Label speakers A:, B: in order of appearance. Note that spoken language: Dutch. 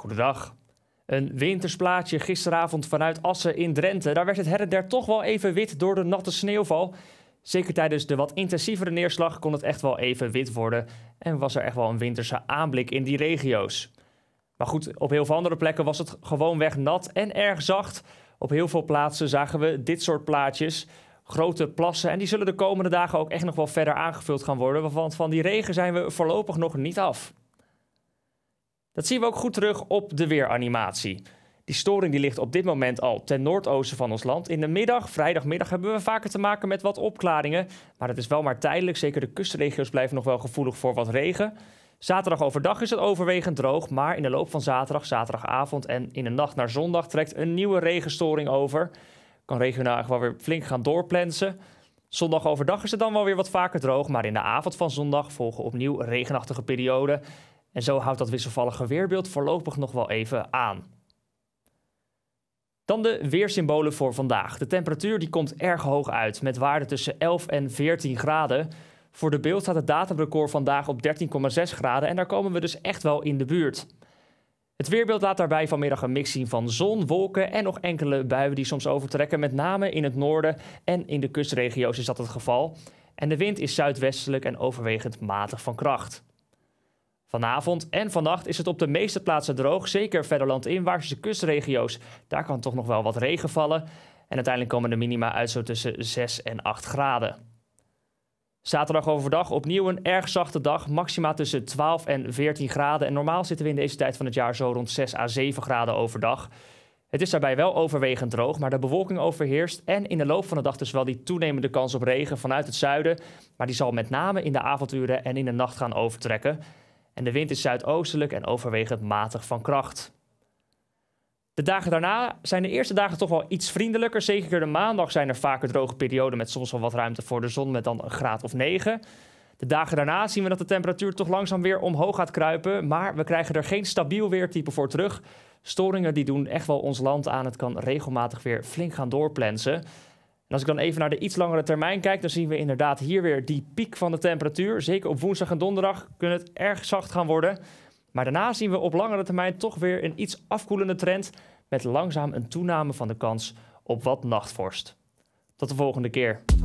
A: Goedendag. Een winters plaatje gisteravond vanuit Assen in Drenthe. Daar werd het her der toch wel even wit door de natte sneeuwval. Zeker tijdens de wat intensievere neerslag kon het echt wel even wit worden. En was er echt wel een winterse aanblik in die regio's. Maar goed, op heel veel andere plekken was het gewoonweg nat en erg zacht. Op heel veel plaatsen zagen we dit soort plaatjes. Grote plassen. En die zullen de komende dagen ook echt nog wel verder aangevuld gaan worden. Want van die regen zijn we voorlopig nog niet af. Dat zien we ook goed terug op de weeranimatie. Die storing die ligt op dit moment al ten noordoosten van ons land. In de middag, vrijdagmiddag, hebben we vaker te maken met wat opklaringen. Maar dat is wel maar tijdelijk. Zeker de kustregio's blijven nog wel gevoelig voor wat regen. Zaterdag overdag is het overwegend droog, maar in de loop van zaterdag, zaterdagavond en in de nacht naar zondag trekt een nieuwe regenstoring over. Kan regionaal eigenlijk wel weer flink gaan doorplensen. Zondag overdag is het dan wel weer wat vaker droog, maar in de avond van zondag volgen opnieuw regenachtige perioden. En zo houdt dat wisselvallige weerbeeld voorlopig nog wel even aan. Dan de weersymbolen voor vandaag. De temperatuur die komt erg hoog uit, met waarden tussen 11 en 14 graden. Voor de beeld staat het datumrecord vandaag op 13,6 graden en daar komen we dus echt wel in de buurt. Het weerbeeld laat daarbij vanmiddag een mix zien van zon, wolken en nog enkele buien die soms overtrekken. Met name in het noorden en in de kustregio's is dat het geval. En de wind is zuidwestelijk en overwegend matig van kracht. Vanavond en vannacht is het op de meeste plaatsen droog, zeker verder landinwaarts de kustregio's. Daar kan toch nog wel wat regen vallen. En uiteindelijk komen de minima uit zo tussen 6 en 8 graden. Zaterdag overdag opnieuw een erg zachte dag, maxima tussen 12 en 14 graden. En normaal zitten we in deze tijd van het jaar zo rond 6 à 7 graden overdag. Het is daarbij wel overwegend droog, maar de bewolking overheerst en in de loop van de dag dus wel die toenemende kans op regen vanuit het zuiden. Maar die zal met name in de avonduren en in de nacht gaan overtrekken en de wind is zuidoostelijk en overwegend matig van kracht. De dagen daarna zijn de eerste dagen toch wel iets vriendelijker. Zeker de maandag zijn er vaker droge perioden met soms wel wat ruimte voor de zon met dan een graad of 9. De dagen daarna zien we dat de temperatuur toch langzaam weer omhoog gaat kruipen, maar we krijgen er geen stabiel weertype voor terug. Storingen die doen echt wel ons land aan. Het kan regelmatig weer flink gaan doorplensen als ik dan even naar de iets langere termijn kijk, dan zien we inderdaad hier weer die piek van de temperatuur. Zeker op woensdag en donderdag kunnen het erg zacht gaan worden. Maar daarna zien we op langere termijn toch weer een iets afkoelende trend met langzaam een toename van de kans op wat nachtvorst. Tot de volgende keer.